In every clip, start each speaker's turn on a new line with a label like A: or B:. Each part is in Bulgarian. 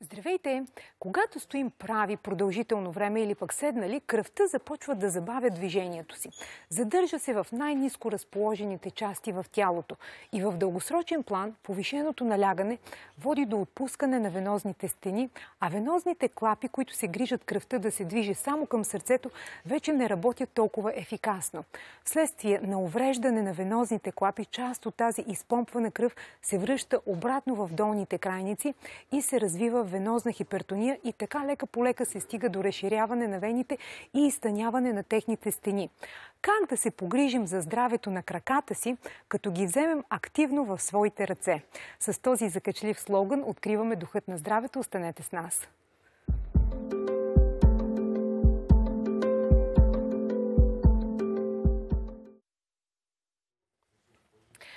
A: Здравейте! Когато стоим прави продължително време или пък седнали, кръвта започва да забавя движението си. Задържа се в най-низко разположените части в тялото и в дългосрочен план повишеното налягане води до отпускане на венозните стени, а венозните клапи, които се грижат кръвта да се движи само към сърцето, вече не работят толкова ефикасно. Вследствие на увреждане на венозните клапи, част от тази изпомпвана кръв се връща обратно в долните крайници и се развива венозна хипертония и така лека по лека се стига до разширяване на вените и изтъняване на техните стени. Как да се погрижим за здравето на краката си, като ги вземем активно в своите ръце? С този закачлив слоган откриваме духът на здравето. Останете с нас!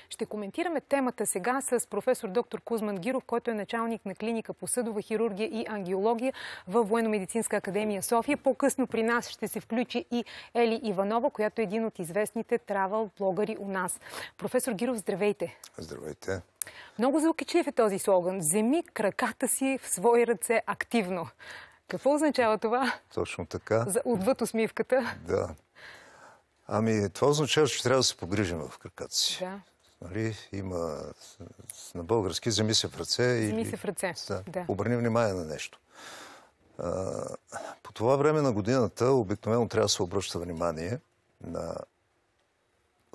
A: Ще коментираме темата сега с професор доктор Кузман Гиров, който е началник на клиника по съдова хирургия и ангиология в Военно-медицинска академия София. По-късно при нас ще се включи и Ели Иванова, която е един от известните травал блогъри у нас. Професор Гиров, здравейте!
B: Здравейте!
A: Много заокичлив е този слоган. Вземи краката си в свои ръце активно. Какво означава това?
B: Точно така. За
A: отвъд усмивката.
B: Да. Ами, това означава, че трябва да се погрижим в краката си. Да. Нали? Има на български земи се в ръце. Земи се в ръце, да. да. Обърни внимание на нещо. по това време на годината обикновено трябва да се обръща внимание на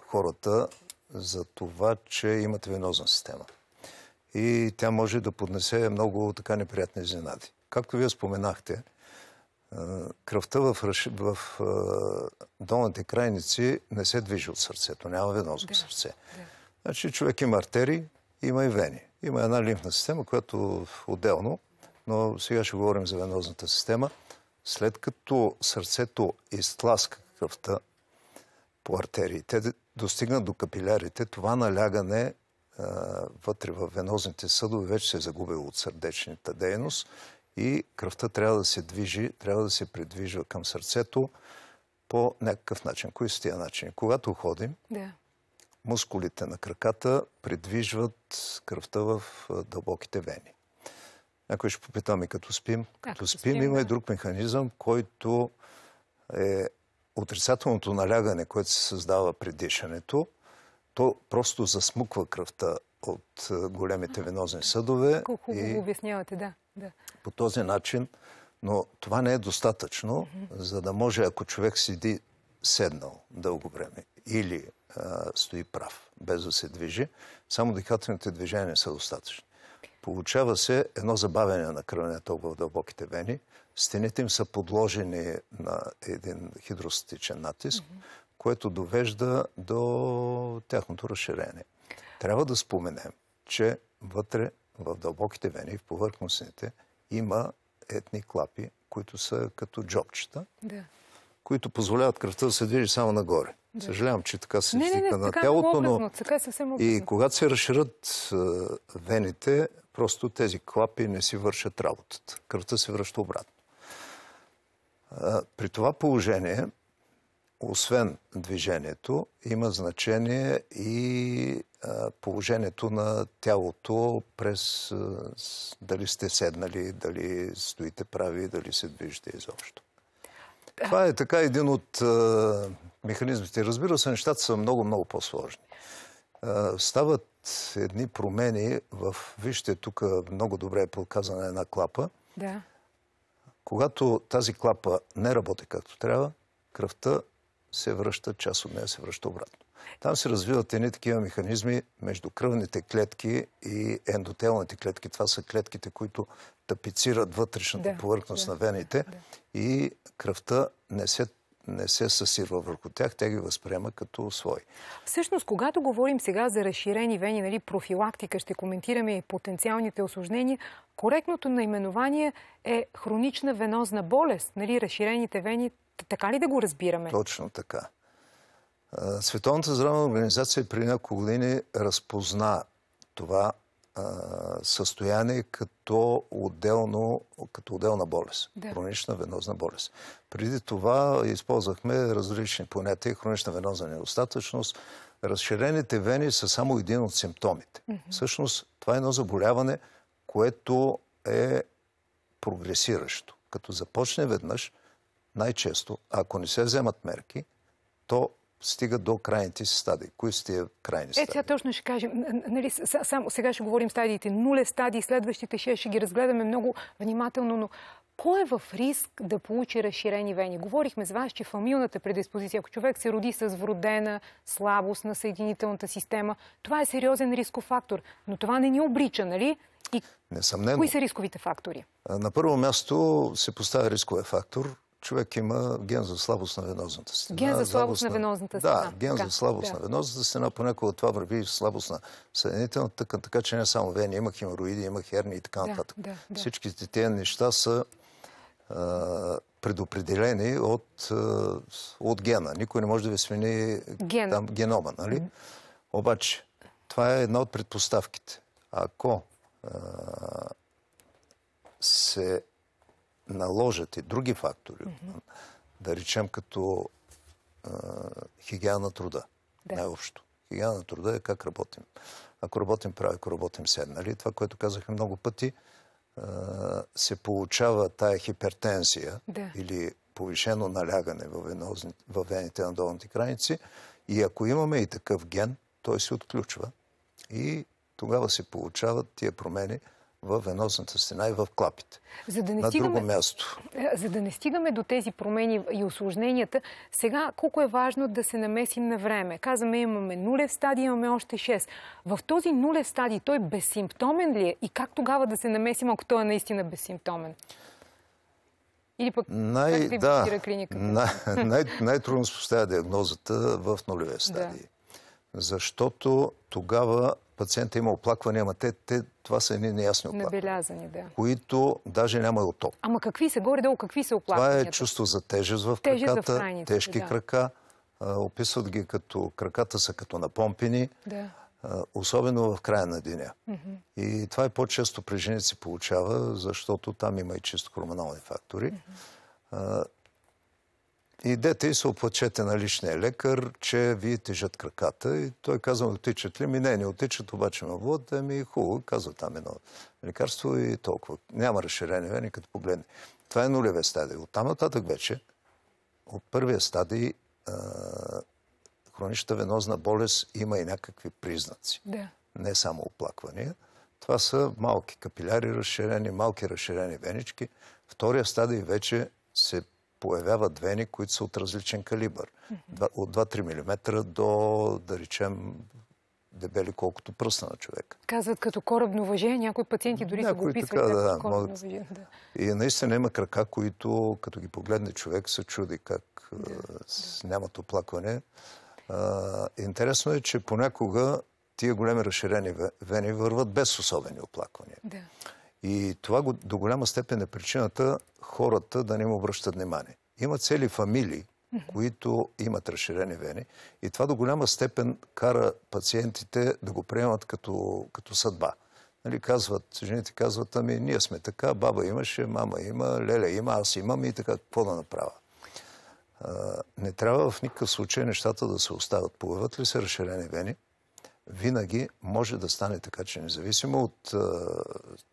B: хората за това, че имат венозна система. И тя може да поднесе много така неприятни изненади. Както вие споменахте, кръвта в, в, долните крайници не се движи от сърцето, няма венозно да, сърце. Да. Значи човек има артерии, има и вени. Има една лимфна система, която отделно, но сега ще говорим за венозната система. След като сърцето изтласка кръвта по артериите, достигнат до капилярите, това налягане вътре в венозните съдове вече се е загубило от сърдечната дейност и кръвта трябва да се движи, трябва да се придвижва към сърцето по някакъв начин. Кои са тия начини? Когато ходим, мускулите на краката придвижват кръвта в дълбоките вени. Някой ще попитам и като спим. като спим, има и друг механизъм, който е отрицателното налягане, което се създава при дишането. То просто засмуква кръвта от големите венозни съдове. Колко хубаво
A: обяснявате, да,
B: По този начин, но това не е достатъчно, за да може, ако човек седи седнал дълго време или а, стои прав, без да се движи, само дихателните движения не са достатъчни. Получава се едно забавяне на кръвния в дълбоките вени. Стените им са подложени на един хидростатичен натиск, mm -hmm. което довежда до тяхното разширение. Трябва да споменем, че вътре в дълбоките вени, в повърхностните, има етни клапи, които са като джобчета. Да които позволяват кръвта да се движи само нагоре. Да. Съжалявам, че така се не, не, не, на тялото, но...
A: така е И
B: когато се разширят вените, просто тези клапи не си вършат работата. Кръвта се връща обратно. При това положение, освен движението, има значение и положението на тялото през дали сте седнали, дали стоите прави, дали се движите изобщо. Да. Това е така един от а, е, механизмите. Разбира се, нещата са много-много по-сложни. Е, стават едни промени в... Вижте, тук много добре е показана една клапа. Да. Когато тази клапа не работи както трябва, кръвта се връща, част от нея се връща обратно. Там се развиват едни такива механизми между кръвните клетки и ендотелните клетки. Това са клетките, които тапицират вътрешната да, повърхност да, на вените да. и кръвта не се не се съсирва върху тях, тя ги възприема като свой.
A: Всъщност, когато говорим сега за разширени вени, нали, профилактика, ще коментираме и потенциалните осложнения, коректното наименование е хронична венозна болест, нали, разширените вени, така ли да го разбираме?
B: Точно така. Световната здравна организация при няколко години разпозна това състояние като, отделно, като отделна болест. Да. Хронична венозна болест. Преди това използвахме различни понятия. Хронична венозна недостатъчност. Разширените вени са само един от симптомите. Mm -hmm. Всъщност, това е едно заболяване, което е прогресиращо. Като започне веднъж, най-често, ако не се вземат мерки, то стига до крайните си стадии. Кои са тия крайни е, стадии? Е, сега
A: точно ще кажем. Нали, само сега ще говорим стадиите. Нуле стадии, следващите 6 ще ги разгледаме много внимателно, но кой е в риск да получи разширени вени? Говорихме с вас, че фамилната предиспозиция, ако човек се роди с вродена слабост на съединителната система, това е сериозен рисков фактор. Но това не ни обрича, нали?
B: И Несъмнено. кои са
A: рисковите фактори?
B: На първо място се поставя рисковия фактор човек има ген за слабост на венозната стена. Ген за слабост на венозната стена. Да, ген за слабост на венозната стена. Понякога това върви слабост на съединителната тъкан, така че не само вени, има хемороиди, има херни и така нататък. Всички Всичките тези неща са предопределени от, гена. Никой не може да ви смени генома, нали? Обаче, това е една от предпоставките. Ако се наложат и други фактори, mm-hmm. да речем като а, хигиена на труда. Да. Най-общо. Хигиена на труда е как работим. Ако работим прави, ако работим седнали, това, което казахме много пъти, а, се получава тая хипертензия да. или налягане в вените на долните граници. И ако имаме и такъв ген, той се отключва и тогава се получават тия промени – в веносната стена и в клапите.
A: За да не на стигаме, друго място. Е, за да не стигаме до тези промени и осложненията, сега колко е важно да се намесим на време. Казваме, имаме нулев стадий, имаме още 6. В този нулев стадий той безсимптомен ли е? И как тогава да се намесим, ако той е наистина безсимптомен? Или пък
B: най, как да, клиниката? Най, най, най-трудно се поставя диагнозата в нулевия стадий. Да защото тогава пациента има оплаквания, ама те, те това са едни неясни оплаквания.
A: Набелязани, да.
B: Които даже няма отток.
A: Ама какви са горе-долу, какви са оплакванията? Това е чувство
B: за тежест в тежест краката, в храните, тежки да. крака. А, описват ги като краката са като напомпени. Да. А, особено в края на деня. Mm -hmm. И това е по-често при жените се получава, защото там има и чисто хормонални фактори. Mm -hmm. Идете и се оплачете на личния лекар, че ви тежат краката. И той казва, отичат ли ми? Не, не отичат, обаче ме водят. Ами хубаво, казва там едно лекарство и толкова. Няма разширение, вени като погледне. Това е нулевия стадий. От там нататък вече, от първия стадий, хронищата венозна болест има и някакви признаци. Да. Не само оплаквания. Това са малки капиляри разширени, малки разширени венички. Втория стадий вече се появяват вени, които са от различен калибър. От 2-3 мм до, да речем, дебели колкото пръста на човек.
A: Казват като корабно въже, някои пациенти дори някои са го описват така, да, корабно въже. Да.
B: И наистина има крака, които като ги погледне човек се чуди как да, да. нямат оплакване. А, интересно е, че понякога тия големи разширени вени върват без особени оплаквания. Да. И това до голяма степен е причината хората да не му обръщат внимание. Има цели фамилии, които имат разширени вени. И това до голяма степен кара пациентите да го приемат като, като съдба. Нали, казват, жените казват, ами ние сме така, баба имаше, мама има, леля има, аз имам и така, какво да направя? А, не трябва в никакъв случай нещата да се остават. Появят ли се разширени вени, винаги може да стане така, че независимо от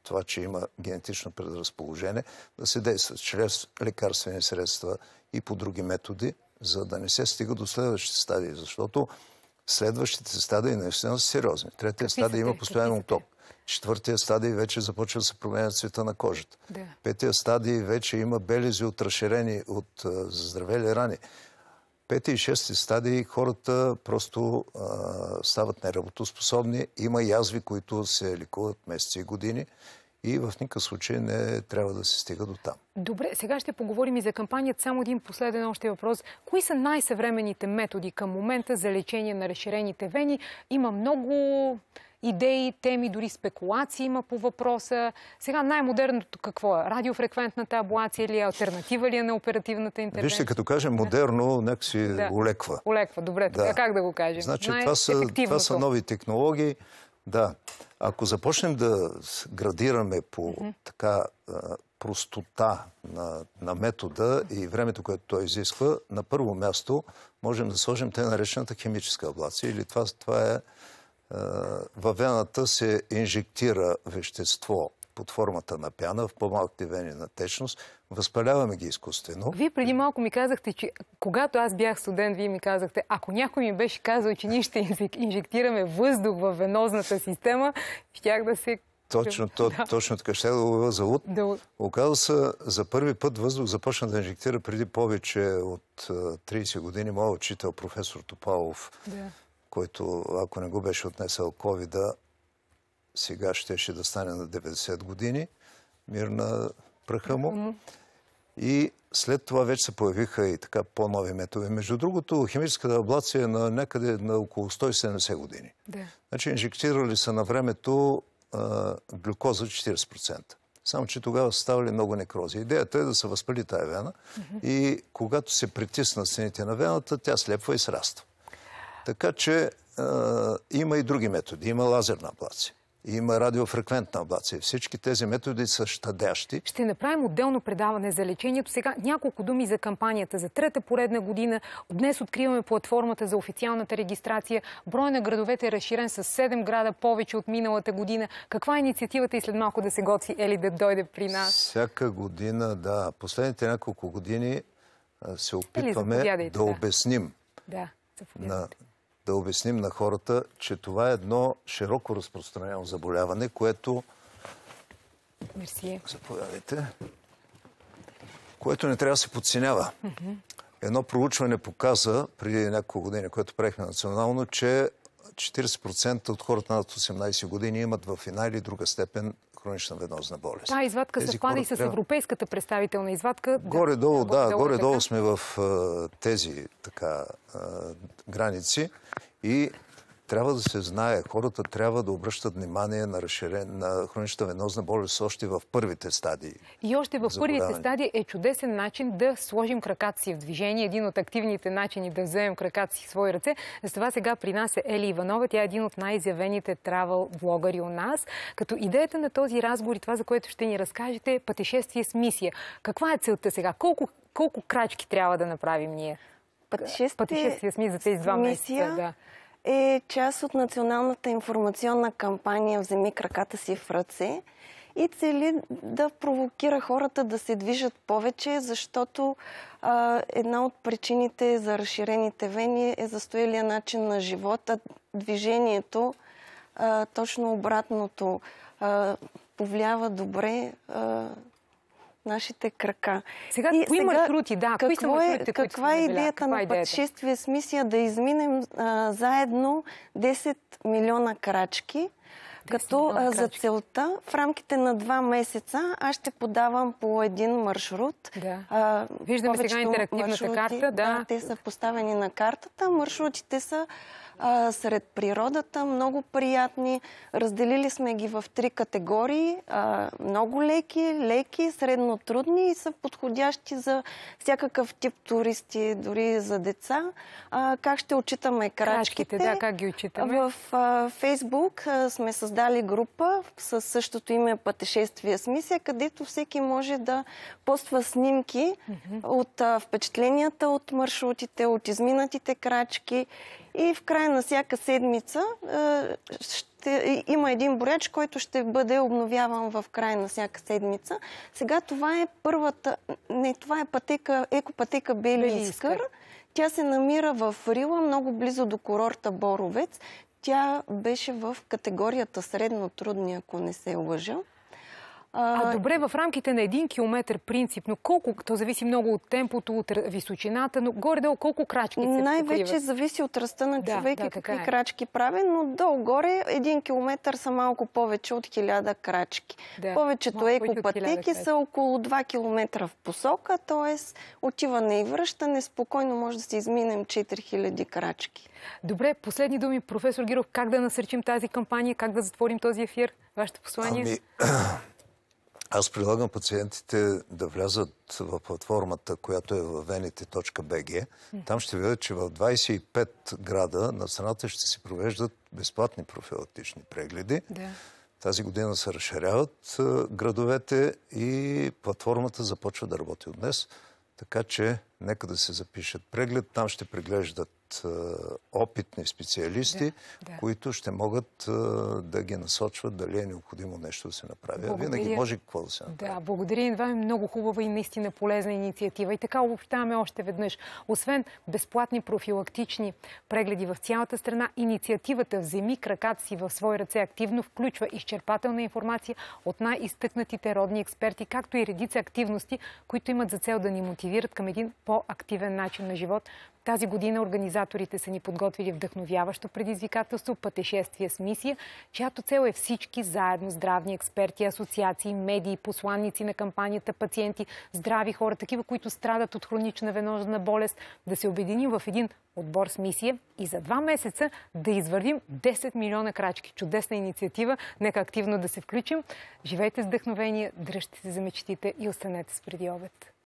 B: това, че има генетично предразположение, да се действа чрез лекарствени средства и по други методи, за да не се стига до следващите стадии, защото следващите стадии наистина са сериозни. Третия стадия стадий има постоянен отток. Четвъртия стадий вече започва да се променя цвета на кожата. Петия стадий вече има белези от разширени, от заздравели рани пети и шести стадии хората просто а, стават неработоспособни. Има язви, които се ликуват месеци и години и в никакъв случай не трябва да се стига до там.
A: Добре, сега ще поговорим и за кампанията. Само един последен още въпрос. Кои са най-съвременните методи към момента за лечение на разширените вени? Има много идеи, теми, дори спекулации има по въпроса. Сега най-модерното какво е? Радиофреквентната абуация или е? альтернатива ли е на оперативната интервенция? Вижте,
B: като кажем модерно, някакси да. олеква.
A: Олеква, добре. Да. как да го кажем? Значи това са, това са нови
B: технологии. Да. Ако започнем да градираме по mm -hmm. така простота на, на метода и времето, което той изисква, на първо място можем да сложим те наречената химическа аблация или това, това е е, във вената се инжектира вещество под формата на пяна в по-малките вени на течност. Възпаляваме ги изкуствено.
A: Вие преди малко ми казахте, че когато аз бях студент, вие ми казахте, ако някой ми беше казал, че ние ще инжектираме въздух в венозната система, щях да се
B: точно, то, да. точно така. Ще да ловя за луд. Да. Оказва се, за първи път въздух започна да инжектира преди повече от 30 е, години моят учител, професор Топалов. Да който ако не го беше отнесъл ковида, сега ще, ще да стане на 90 години, мир на пръха му. И след това вече се появиха и така по-нови методи. Между другото, химическата аблация е на някъде на около 170 години. Значи инжектирали са на времето глюкоза 40%. Само, че тогава са ставали много некрози. Идеята е да се възпали тая вена и когато се притисна стените на вената, тя слепва и сраства. Така че има и други методи. Има лазерна аблация. Има радиофреквентна аблация. Всички тези методи са щадящи. Ще
A: направим отделно предаване за лечението. Сега няколко думи за кампанията за трета поредна година. Днес откриваме платформата за официалната регистрация. Брой на градовете е разширен с 7 града повече от миналата година. Каква е инициативата и след малко да се готви Ели да дойде при нас?
B: Всяка година, да. Последните няколко години се опитваме Ели, да обясним да, на да обясним на хората, че това е едно широко разпространено заболяване, което... Мерси. Заповядайте. Което не трябва да се подценява. Едно проучване показа преди няколко години, което правихме национално, че 40% от хората над 18 години имат в една или друга степен хронична венозна болест. Та извадка Тези съвпада и с
A: европейската представителна извадка. Горе-долу, да, да горе-долу
B: сме в тези така, граници и трябва да се знае, хората трябва да обръщат внимание на, разширен, на хроничната венозна болест още в първите стадии.
A: И още в първите стадии е чудесен начин да сложим краката си в движение. Един от активните начини да вземем краката си в свои ръце. Затова сега при нас е Ели Иванова. Тя е един от най-изявените травъл блогъри у нас. Като идеята на този разговор и това, за което ще ни разкажете, е пътешествие с мисия. Каква е целта сега? Колко, колко крачки трябва да направим ние? Пътешествие, пътешествие с мисия за тези два месеца. Да е
C: част от националната информационна кампания Вземи краката си в ръце и цели да провокира хората да се движат повече, защото а, една от причините за разширените вени е застоялия начин на живота, движението, а, точно обратното, а, повлиява добре а, нашите крака. Сега, и кои сега, маршрути, да, какво кои са е- маршрутите, е, каква е идеята каква на е идеята? пътешествие с мисия да изминем а, заедно 10 милиона крачки, като крачки. за целта в рамките на два месеца аз ще подавам по един маршрут. Да. А, Виждаме сега интерактивната маршрути, карта. Да. да, те са поставени на картата. Маршрутите са а, сред природата, много приятни. Разделили сме ги в три категории. А, много леки, леки, средно трудни и са подходящи за всякакъв тип туристи, дори за деца. А, как ще отчитаме крачките? Крачките, да, как ги отчитаме? В а, Фейсбук а, сме създали група с същото име Пътешествие с мисия, където всеки може да поства снимки mm -hmm. от а, впечатленията от маршрутите, от изминатите крачки и в края на всяка седмица ще, има един боряч, който ще бъде обновяван в края на всяка седмица. Сега това е първата... Не, това е пътека, екопътека Бели Искър. Тя се намира в Рила, много близо до курорта Боровец. Тя
A: беше в категорията средно трудни, ако не се лъжа. А, а добре, в рамките на един километр принципно, колко, то зависи много от темпото, от височината, но горе-долу колко крачки се Най-вече зависи от ръста на човек да, и какви е. крачки прави, но
C: долу-горе един километр са малко повече от хиляда крачки. Да, Повечето екопътеки са около 2 км в посока, т.е. отиване и връщане, спокойно
A: може да си изминем 4000 крачки. Добре, последни думи, професор Гиров, как да насърчим тази кампания, как да затворим този ефир? Вашето послание? Е
B: ами... Аз предлагам пациентите да влязат в платформата, която е в venite.bg. Там ще видят, че в 25 града на страната ще се провеждат безплатни профилактични прегледи. Да. Тази година се разширяват градовете и платформата започва да работи от днес. Така че нека да се запишат преглед. Там ще преглеждат опитни специалисти, да, да. които ще могат да ги насочват дали е необходимо нещо да се направи. Благодаря. А винаги може какво да се
A: направи. Да, благодаря. Това е много хубава и наистина полезна инициатива. И така обобщаваме още веднъж. Освен безплатни профилактични прегледи в цялата страна, инициативата Вземи краката си в свои ръце активно включва изчерпателна информация от най-изтъкнатите родни експерти, както и редица активности, които имат за цел да ни мотивират към един по-активен начин на живот. Тази година организация Организаторите са ни подготвили вдъхновяващо предизвикателство Пътешествие с мисия, чиято цел е всички заедно здравни експерти, асоциации, медии, посланници на кампанията, пациенти, здрави хора, такива, които страдат от хронична веножна болест, да се обединим в един отбор с мисия и за два месеца да извървим 10 милиона крачки. Чудесна инициатива. Нека активно да се включим. Живейте с вдъхновение, дръжте се за мечтите и останете с преди обед.